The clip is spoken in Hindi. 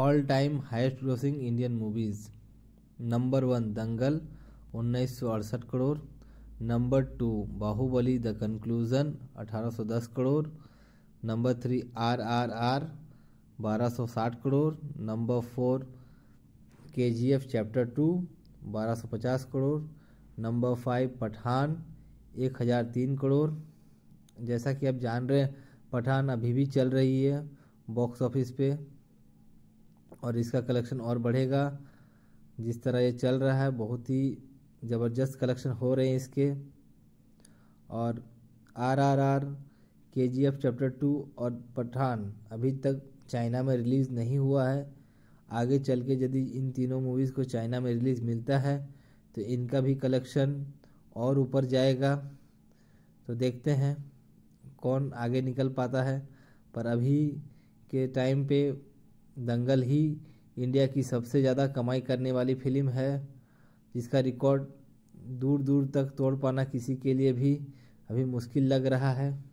all time highest grossing Indian movies number one Dangal उन्नीस crore number two Baahubali the conclusion 1810 crore number three R R R 1260 crore number four K G F chapter two 1250 crore number five Pathaan 1003 crore जैसा कि आप जान रहे हैं पठान अभी भी चल रही है बॉक्स ऑफिस पे और इसका कलेक्शन और बढ़ेगा जिस तरह ये चल रहा है बहुत ही ज़बरदस्त कलेक्शन हो रहे हैं इसके और आर आर आर के जी एफ चैप्टर टू और पठान अभी तक चाइना में रिलीज़ नहीं हुआ है आगे चल के यदि इन तीनों मूवीज़ को चाइना में रिलीज़ मिलता है तो इनका भी कलेक्शन और ऊपर जाएगा तो देखते हैं कौन आगे निकल पाता है पर अभी के टाइम पे दंगल ही इंडिया की सबसे ज़्यादा कमाई करने वाली फिल्म है जिसका रिकॉर्ड दूर दूर तक तोड़ पाना किसी के लिए भी अभी मुश्किल लग रहा है